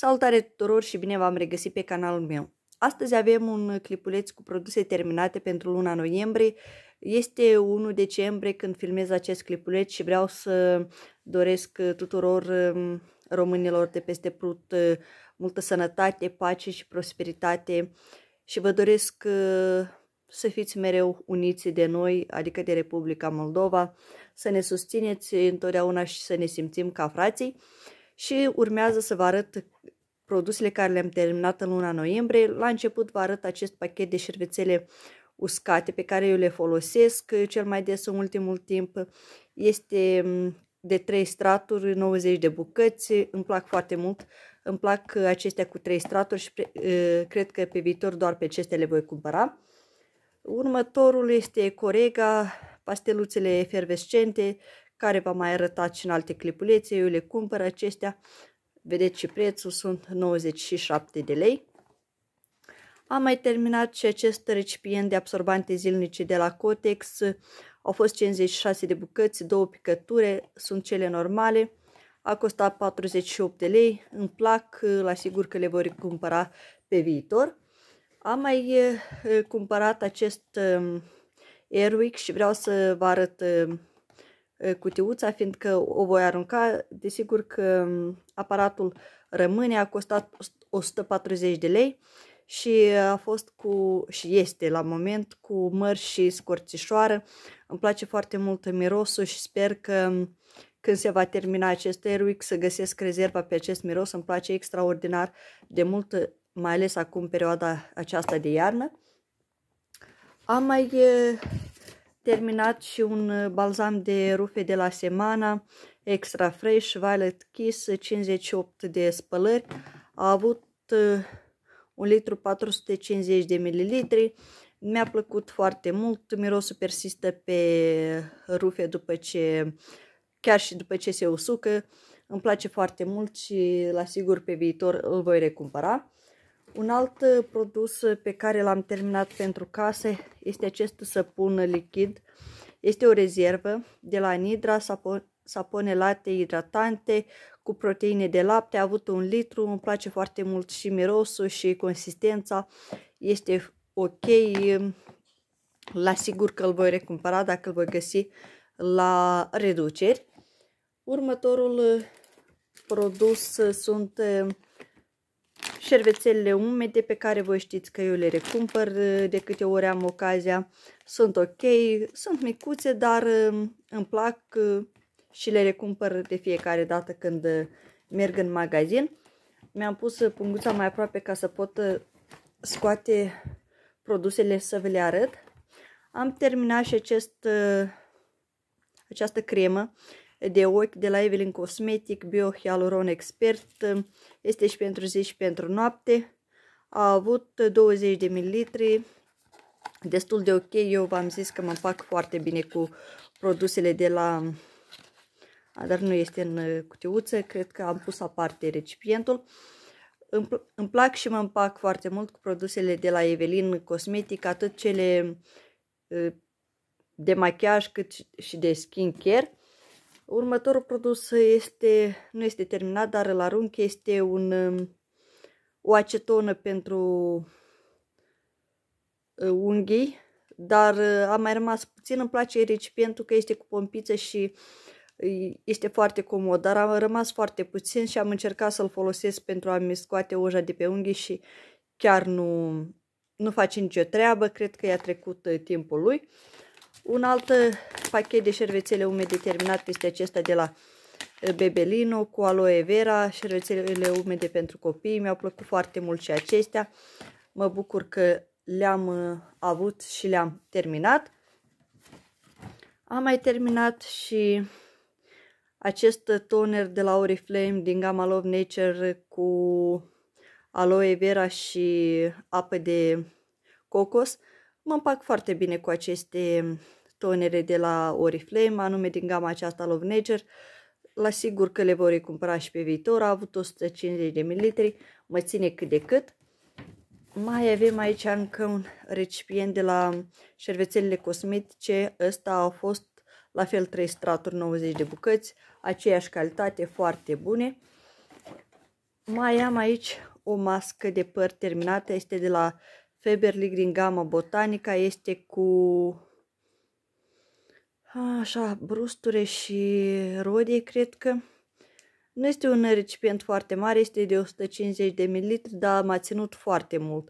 Salutare tuturor și bine v-am regăsit pe canalul meu. Astăzi avem un clipuleț cu produse terminate pentru luna noiembrie. Este 1 decembrie când filmez acest clipuleț și vreau să doresc tuturor um, românilor de peste Prut uh, multă sănătate, pace și prosperitate și vă doresc uh, să fiți mereu uniți de noi, adică de Republica Moldova, să ne susțineți întotdeauna și să ne simțim ca frații și urmează să vă arăt produsele care le-am terminat în luna noiembrie. La început vă arăt acest pachet de șervețele uscate pe care eu le folosesc uh, cel mai des în ultimul timp. Este mm, de 3 straturi, 90 de bucăți, îmi plac foarte mult. Îmi plac uh, acestea cu 3 straturi și uh, cred că pe viitor doar pe acestea le voi cumpăra. Următorul este corega, pasteluțele efervescente care v am mai arătat și în alte clipulețe, eu le cumpăr acestea, vedeți și prețul, sunt 97 de lei. Am mai terminat și acest recipient de absorbante zilnice de la Cotex, au fost 56 de bucăți, două picăture, sunt cele normale, a costat 48 de lei, îmi plac, la sigur că le voi cumpăra pe viitor. Am mai eh, cumpărat acest ehm, Airwick și vreau să vă arăt ehm, Ă, cutiuța, fiindcă o voi arunca. Desigur că aparatul rămâne, a costat 140 de lei și a fost cu, și este la moment, cu măr și scorțișoară. Îmi place foarte mult mirosul și sper că când se va termina acest Airwick să găsesc rezerva pe acest miros. Îmi place extraordinar de mult, mai ales acum perioada aceasta de iarnă. Am mai terminat și un uh, balzam de rufe de la Semana, Extra Fresh, Violet Kiss, 58 de spălări. A avut 1 uh, litru 450 de mililitri. Mi-a plăcut foarte mult, mirosul persistă pe rufe după ce, chiar și după ce se usucă. Îmi place foarte mult și la sigur pe viitor îl voi recumpăra. Un alt uh, produs uh, pe care l-am terminat pentru case este acest săpun lichid. Este o rezervă de la Nidra, sapon, sapone late hidratante cu proteine de lapte. A avut un litru, îmi place foarte mult și mirosul și consistența. Este ok, um, la sigur că îl voi recumpăra dacă îl voi găsi la reduceri. Următorul uh, produs sunt Șervețelele umede pe care voi știți că eu le recumpăr uh, de câte ori am ocazia. Sunt ok, sunt micuțe, dar uh, îmi plac uh, și le recumpăr de fiecare dată când merg în magazin. Mi-am pus punguța mai aproape ca să pot scoate produsele să vă le arăt. Am terminat și acest, această cremă de ochi de la Evelyn Cosmetic Bio Hyaluron Expert. Este și pentru zi și pentru noapte. A avut 20 de mililitri. Destul de ok. Eu v-am zis că mă fac foarte bine cu produsele de la... dar nu este în cutiuță. Cred că am pus aparte recipientul. Îmi, îmi plac și mă împac foarte mult cu produsele de la Evelyn Cosmetic, atât cele de machiaj cât și de skincare. Următorul produs este, nu este terminat, dar îl arunc. Este un, um, o acetonă pentru uh, unghii, dar uh, a mai rămas puțin. Îmi place recipientul că este cu pompiță și uh, este foarte comod, dar am rămas foarte puțin și am încercat să-l folosesc pentru a-mi scoate oja de pe unghii și chiar nu, nu face nicio treabă, cred că i-a trecut timpul lui. Un alt pachet de șervețele umede terminat este acesta de la eh, Bebelino cu aloe vera, șervețele umede pentru copii. Mi-au plăcut foarte mult și acestea. Mă bucur că le-am eh, avut și le-am terminat. Am mai terminat și acest toner de la Oriflame din gama Love Nature cu aloe vera și apă de cocos. Mă împac foarte bine cu aceste tonere de la Oriflame, anume din gama aceasta Love Nature. La sigur că le vor recumpăra și pe viitor, a avut 150 de ml, mă ține cât de cât. Mai avem aici încă un recipient de la șervețelele cosmetice, ăsta a fost la fel 3 straturi 90 de bucăți, aceeași calitate, foarte bune. Mai am aici o mască de păr terminată, este de la Faberlic din gama Botanica, este cu așa, brusture și rodie, cred că. Nu este un recipient foarte mare, este de 150 de ml, dar m-a ținut foarte mult.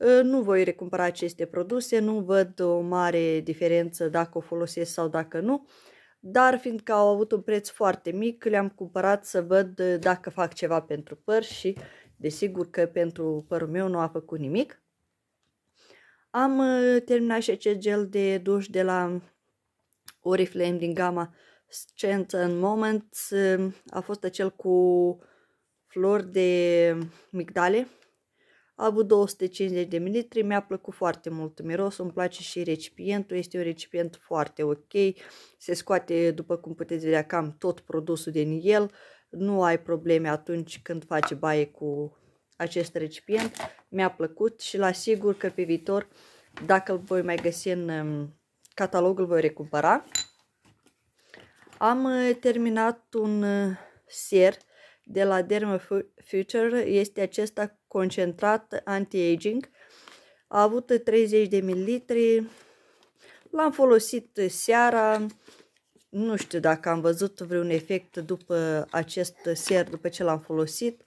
Ă, nu voi recumpăra aceste produse, nu văd o mare diferență dacă o folosesc sau dacă nu, dar fiindcă au avut un preț foarte mic, le-am cumpărat să văd dacă fac ceva pentru păr și desigur că pentru părul meu nu a făcut nimic. Am ă, terminat și acest gel de duș de la Oriflame din gama Scent and Moments um, a fost acel cu flori de migdale. A avut 250 de ml, mi-a plăcut foarte mult mirosul, îmi place și recipientul, este un recipient foarte ok, se scoate, după cum puteți vedea, cam tot produsul din el, nu ai probleme atunci când faci baie cu acest recipient, mi-a plăcut și la sigur că pe viitor, dacă îl voi mai găsi în um, catalogul voi recumpăra. Am uh, terminat un uh, ser de la Derma Future, este acesta concentrat anti-aging. A avut 30 de mililitri, l-am folosit seara, nu știu dacă am văzut vreun efect după acest ser, după ce l-am folosit.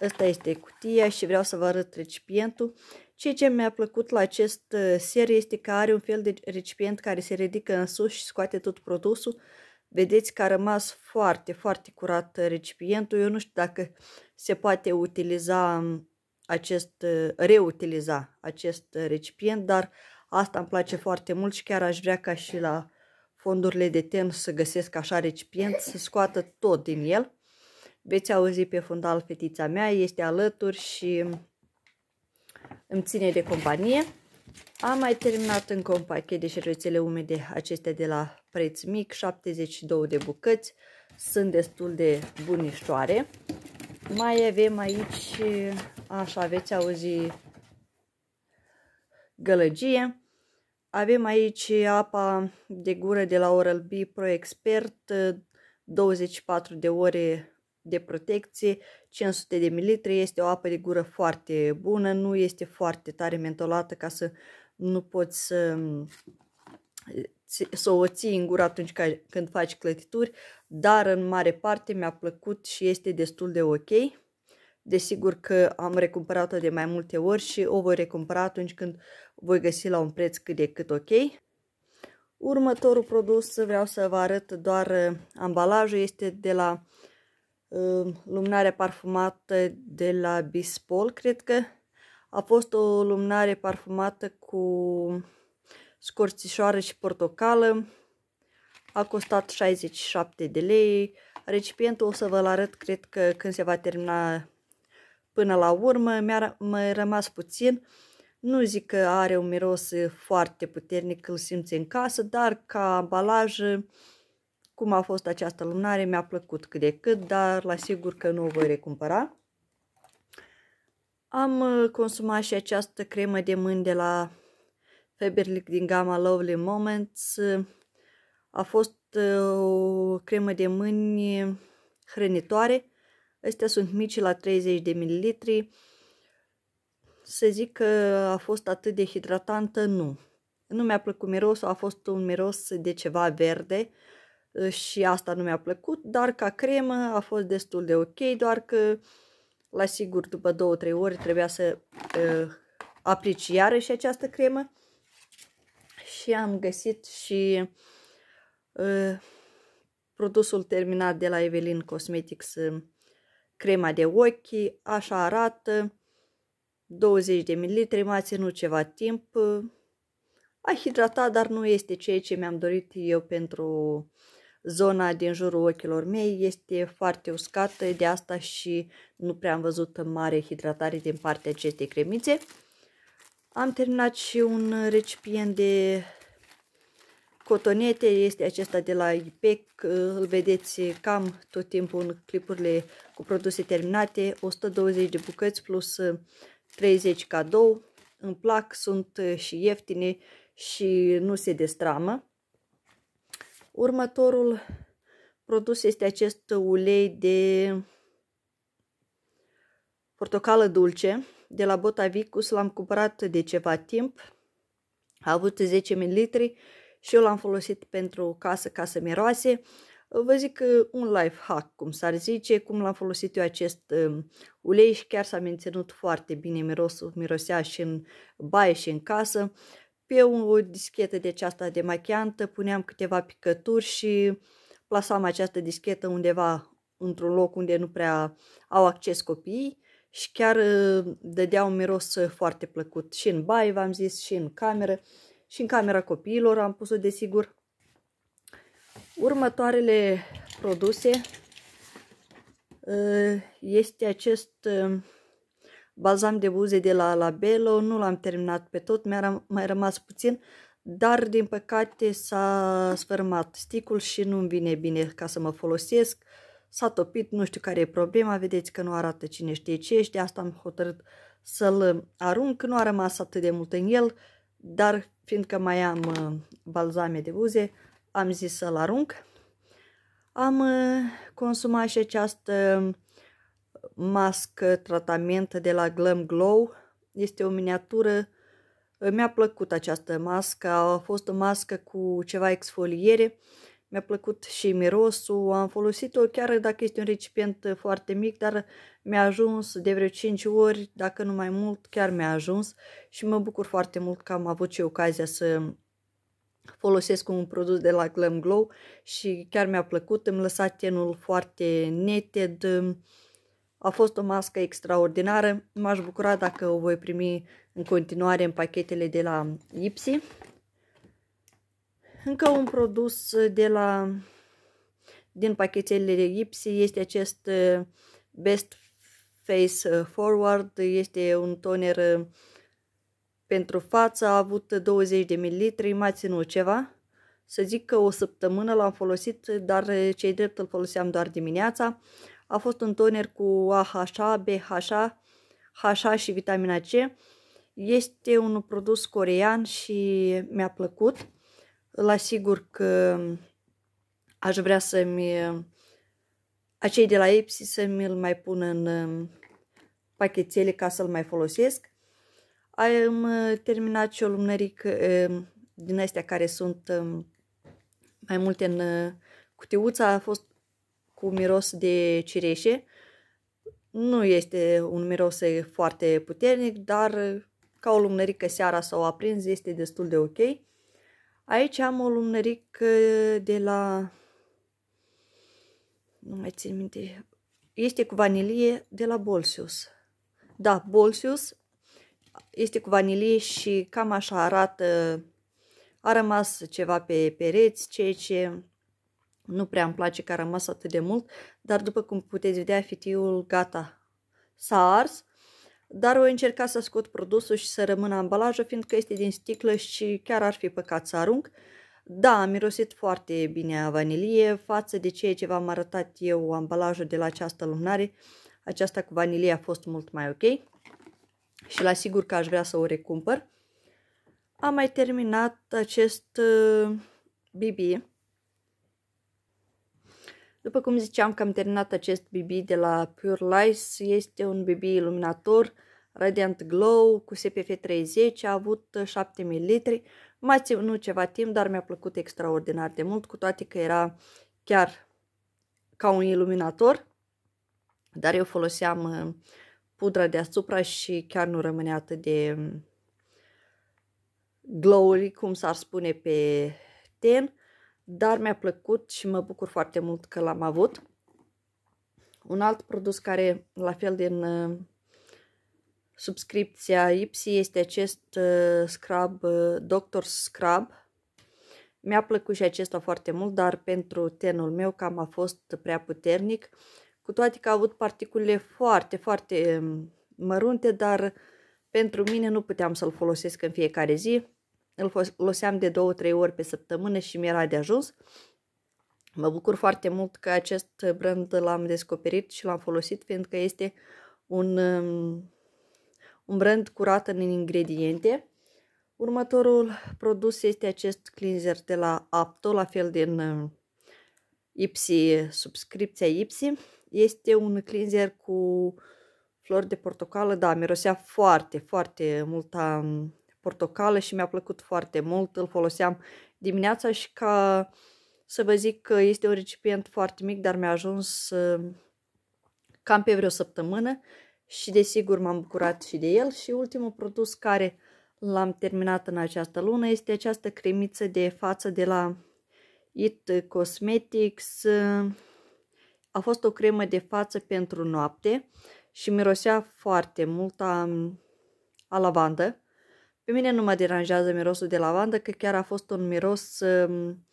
Asta este cutia și vreau să vă arăt recipientul. Ceea ce mi-a plăcut la acest uh, ser este că are un fel de recipient care se ridică în sus și scoate tot produsul. Vedeți că a rămas foarte, foarte curat uh, recipientul. Eu nu știu dacă se poate utiliza um, acest, uh, reutiliza acest recipient, dar asta îmi place foarte mult și chiar aș vrea ca și la fondurile de ten să găsesc așa recipient, să scoată tot din el. Veți auzi pe fundal fetița mea, este alături și um, îmi ține de companie. Am mai terminat încă un pachet de șervețele umede, acestea de la preț mic, 72 de bucăți, sunt destul de bunișoare. Mai avem aici, așa veți auzi, gălăgie. Avem aici apa de gură de la Oral-B Pro Expert, 24 de ore de protecție, 500 de ml este o apă de gură foarte bună, nu este foarte tare mentolată ca să nu poți să, să o ții în gură atunci când faci clătituri, dar în mare parte mi-a plăcut și este destul de ok. Desigur că am recumpărat-o de mai multe ori și o voi recumpăra atunci când voi găsi la un preț cât de cât ok. Următorul produs vreau să vă arăt doar ambalajul, este de la lumnare parfumată de la Bispol, cred că. A fost o lumnare parfumată cu scorțișoară și portocală. A costat 67 de lei. Recipientul o să vă-l arăt, cred că când se va termina până la urmă. Mi-a mi rămas puțin. Nu zic că are un miros foarte puternic, îl simți în casă, dar ca ambalaj cum a fost această lumânare, mi-a plăcut cât de cât, dar la sigur că nu o voi recumpăra. Am uh, consumat și această cremă de mâini de la Faberlic din gama Lovely Moments. A fost uh, o cremă de mâini hrănitoare. Astea sunt mici la 30 de mililitri. Să zic că a fost atât de hidratantă, nu. Nu mi-a plăcut mirosul, a fost un miros de ceva verde și asta nu mi-a plăcut, dar ca cremă a fost destul de ok, doar că la sigur după 2-3 ori trebuia să uh, aplici iarăși această cremă și am găsit și uh, produsul terminat de la Evelyn Cosmetics, crema de ochi, așa arată, 20 de ml, m-a ținut ceva timp, uh, a hidratat, dar nu este ceea ce mi-am dorit eu pentru uh, zona din jurul ochilor mei este foarte uscată, de asta și nu prea am văzut mare hidratare din partea acestei cremițe. Am terminat și un recipient de cotonete, este acesta de la IPEC, îl vedeți cam tot timpul în clipurile cu produse terminate, 120 de bucăți plus 30 cadou, îmi plac, sunt și ieftine și nu se destramă. Următorul produs este acest ulei de portocală dulce de la Botavicus. L-am cumpărat de ceva timp. A avut 10 ml și eu l-am folosit pentru casă, casă miroase. Vă zic un life hack, cum s-ar zice, cum l-am folosit eu acest um, ulei și chiar s-a menținut foarte bine mirosul, mirosea și în baie și în casă. Pe o dischetă de aceasta de machiantă puneam câteva picături și plasam această dischetă undeva într-un loc unde nu prea au acces copiii și chiar uh, dădea un miros uh, foarte plăcut și în baie, v-am zis, și în cameră și în camera copiilor am pus-o desigur. Următoarele produse uh, este acest Balzam de buze de la Labelo, nu l-am terminat pe tot, mi-a ră mai rămas puțin, dar din păcate s-a sfârmat sticul și nu-mi vine bine ca să mă folosesc. S-a topit, nu știu care e problema, vedeți că nu arată cine știe ce și de asta am hotărât să-l arunc. Nu a rămas atât de mult în el, dar fiindcă mai am uh, balzame de buze, am zis să-l arunc. Am uh, consumat și această mască tratament de la Glam Glow. Este o miniatură. Mi-a plăcut această mască. A fost o mască cu ceva exfoliere. Mi-a plăcut și mirosul. Am folosit-o chiar dacă este un recipient foarte mic, dar mi-a ajuns de vreo 5 ori, dacă nu mai mult, chiar mi-a ajuns și mă bucur foarte mult că am avut și ocazia să folosesc un produs de la Glam Glow și chiar mi-a plăcut, îmi lăsa tenul foarte neted, a fost o mască extraordinară, m-aș bucura dacă o voi primi în continuare în pachetele de la Ipsy. Încă un produs de la, din pachetele Ipsy este acest uh, Best Face Forward, este un toner uh, pentru față, a avut 20 de ml, m-a ținut ceva. Să zic că o săptămână l-am folosit, dar uh, cei drept îl foloseam doar dimineața a fost un toner cu AHA, BHA, HA și vitamina C. Este un produs corean și mi-a plăcut. La sigur că aș vrea să-mi acei de la Epsi să mi-l mai pun în um, pachetele ca să-l mai folosesc. Am uh, terminat și o lumnărică um, din astea care sunt um, mai multe în uh, cutiuța. A fost cu miros de cireșe. Nu este un miros foarte puternic, dar ca o lumnărică seara sau aprins este destul de ok. Aici am o lumnărică de la... Nu mai țin minte. Este cu vanilie de la Bolsius. Da, Bolsius este cu vanilie și cam așa arată. A rămas ceva pe pereți, ceea ce nu prea îmi place că a rămas atât de mult, dar după cum puteți vedea, fitiul gata s-a ars, dar o încerca să scot produsul și să rămână ambalajul, fiindcă este din sticlă și chiar ar fi păcat să arunc. Da, a mirosit foarte bine a vanilie față de ceea ce v-am arătat eu ambalajul de la această lumnare. Aceasta cu vanilie a fost mult mai ok și la sigur că aș vrea să o recumpăr. Am mai terminat acest BB uh, după cum ziceam că am terminat acest BB de la Pure Lies, este un BB iluminator Radiant Glow cu SPF 30, a avut 7 ml, m-a ținut ceva timp, dar mi-a plăcut extraordinar de mult, cu toate că era chiar ca un iluminator, dar eu foloseam uh, pudra deasupra și chiar nu rămânea atât de um, glowy, cum s-ar spune pe ten dar mi-a plăcut și mă bucur foarte mult că l-am avut. Un alt produs care, la fel din uh, subscripția Ipsy, este acest uh, scrub, uh, Doctor Scrub. Mi-a plăcut și acesta foarte mult, dar pentru tenul meu cam a fost prea puternic, cu toate că a avut particule foarte, foarte um, mărunte, dar pentru mine nu puteam să-l folosesc în fiecare zi îl foloseam de două, trei ori pe săptămână și mi-era de ajuns. Mă bucur foarte mult că acest brand l-am descoperit și l-am folosit, fiindcă este un, um, un brand curat în ingrediente. Următorul produs este acest cleanser de la Apto, la fel din um, Ipsi, subscripția Ipsi. Este un cleanser cu flori de portocală, da, mirosea foarte, foarte mult a portocală și mi-a plăcut foarte mult. Îl foloseam dimineața și ca să vă zic că este un recipient foarte mic, dar mi-a ajuns uh, cam pe vreo săptămână și desigur m-am bucurat și de el. Și ultimul produs care l-am terminat în această lună este această cremiță de față de la It Cosmetics. A fost o cremă de față pentru noapte și mirosea foarte mult a, a lavandă. Pe mine nu mă deranjează mirosul de lavandă, că chiar a fost un miros um,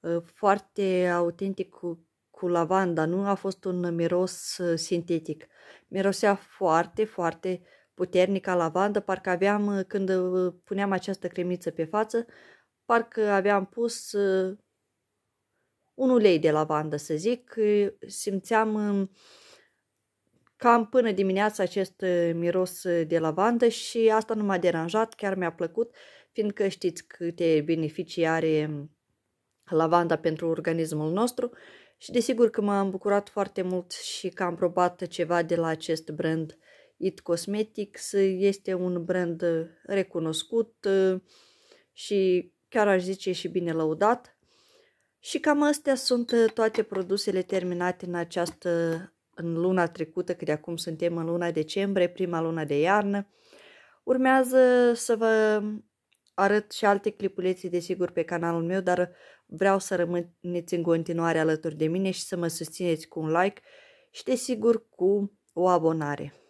uh, foarte autentic cu, cu lavanda, nu a fost un miros uh, sintetic. Mirosea foarte, foarte puternic a lavandă, parcă aveam, uh, când uh, puneam această cremiță pe față, parcă aveam pus uh, un ulei de lavandă, să zic, simțeam um, Cam până dimineața acest uh, miros uh, de lavandă și asta nu m-a deranjat, chiar mi-a plăcut, fiindcă știți câte beneficii are mm, lavanda pentru organismul nostru și desigur că m-am bucurat foarte mult și că am probat ceva de la acest brand It Cosmetics. Este un brand uh, recunoscut și chiar aș zice și bine lăudat. Și cam astea sunt toate produsele terminate în această în luna trecută, că de acum suntem în luna decembrie, prima luna de iarnă. Urmează să vă arăt și alte clipulețe, desigur, pe canalul meu, dar vreau să rămâneți în continuare alături de mine și să mă susțineți cu un like și, desigur, cu o abonare.